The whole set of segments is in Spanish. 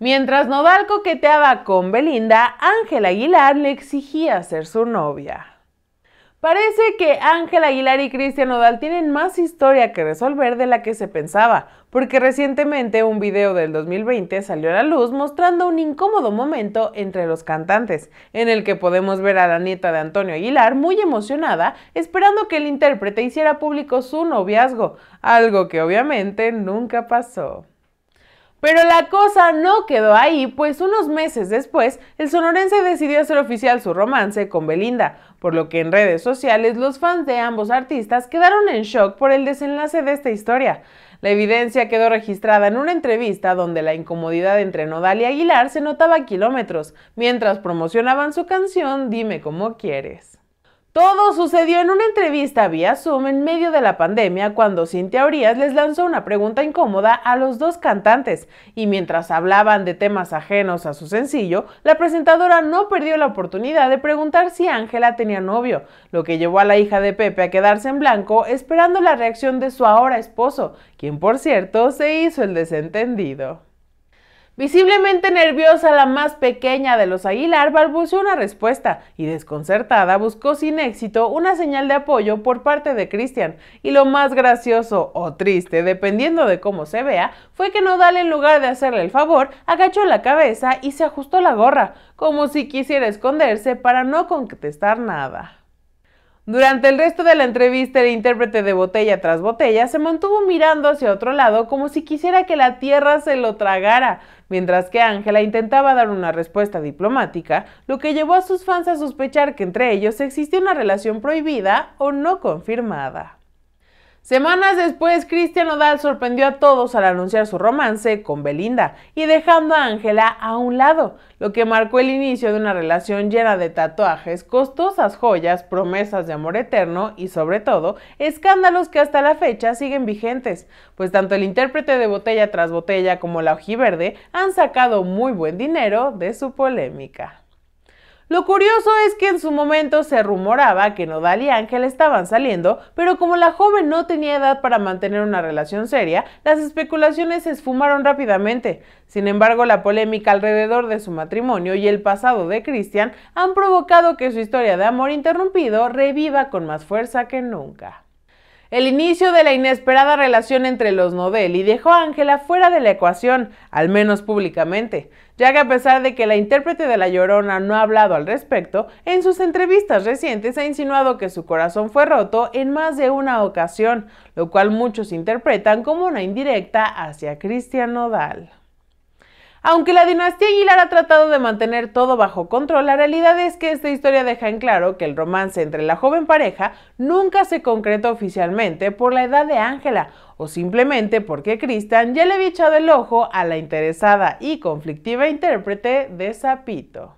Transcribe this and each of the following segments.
Mientras Nodal coqueteaba con Belinda, Ángel Aguilar le exigía ser su novia. Parece que Ángel Aguilar y Cristian Nodal tienen más historia que resolver de la que se pensaba, porque recientemente un video del 2020 salió a la luz mostrando un incómodo momento entre los cantantes, en el que podemos ver a la nieta de Antonio Aguilar muy emocionada esperando que el intérprete hiciera público su noviazgo, algo que obviamente nunca pasó. Pero la cosa no quedó ahí, pues unos meses después, el sonorense decidió hacer oficial su romance con Belinda, por lo que en redes sociales los fans de ambos artistas quedaron en shock por el desenlace de esta historia. La evidencia quedó registrada en una entrevista donde la incomodidad entre Nodal y Aguilar se notaba a kilómetros, mientras promocionaban su canción Dime Como quieres. Todo sucedió en una entrevista vía Zoom en medio de la pandemia cuando Cintia Urias les lanzó una pregunta incómoda a los dos cantantes y mientras hablaban de temas ajenos a su sencillo, la presentadora no perdió la oportunidad de preguntar si Ángela tenía novio, lo que llevó a la hija de Pepe a quedarse en blanco esperando la reacción de su ahora esposo, quien por cierto se hizo el desentendido. Visiblemente nerviosa, la más pequeña de los Aguilar balbuceó una respuesta y desconcertada buscó sin éxito una señal de apoyo por parte de Cristian. Y lo más gracioso o triste, dependiendo de cómo se vea, fue que Nodal en lugar de hacerle el favor, agachó la cabeza y se ajustó la gorra, como si quisiera esconderse para no contestar nada. Durante el resto de la entrevista, el intérprete de botella tras botella se mantuvo mirando hacia otro lado como si quisiera que la tierra se lo tragara, mientras que Ángela intentaba dar una respuesta diplomática, lo que llevó a sus fans a sospechar que entre ellos existía una relación prohibida o no confirmada. Semanas después, Cristian Odal sorprendió a todos al anunciar su romance con Belinda y dejando a Ángela a un lado, lo que marcó el inicio de una relación llena de tatuajes, costosas joyas, promesas de amor eterno y sobre todo escándalos que hasta la fecha siguen vigentes, pues tanto el intérprete de Botella tras Botella como la Ojiverde han sacado muy buen dinero de su polémica. Lo curioso es que en su momento se rumoraba que Nodal y Ángel estaban saliendo, pero como la joven no tenía edad para mantener una relación seria, las especulaciones se esfumaron rápidamente. Sin embargo, la polémica alrededor de su matrimonio y el pasado de Christian han provocado que su historia de amor interrumpido reviva con más fuerza que nunca. El inicio de la inesperada relación entre los Nodelli dejó a Ángela fuera de la ecuación, al menos públicamente, ya que a pesar de que la intérprete de La Llorona no ha hablado al respecto, en sus entrevistas recientes ha insinuado que su corazón fue roto en más de una ocasión, lo cual muchos interpretan como una indirecta hacia Cristian Nodal. Aunque la dinastía Aguilar ha tratado de mantener todo bajo control, la realidad es que esta historia deja en claro que el romance entre la joven pareja nunca se concretó oficialmente por la edad de Ángela o simplemente porque Cristian ya le había echado el ojo a la interesada y conflictiva intérprete de Zapito.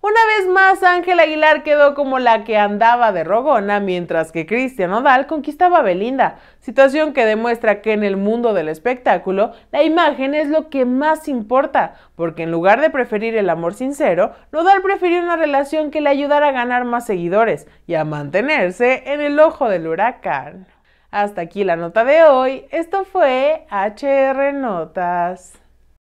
Una vez más, Ángel Aguilar quedó como la que andaba de rogona, mientras que Cristian Nodal conquistaba a Belinda, situación que demuestra que en el mundo del espectáculo la imagen es lo que más importa, porque en lugar de preferir el amor sincero, Nodal prefirió una relación que le ayudara a ganar más seguidores y a mantenerse en el ojo del huracán. Hasta aquí la nota de hoy, esto fue HR Notas.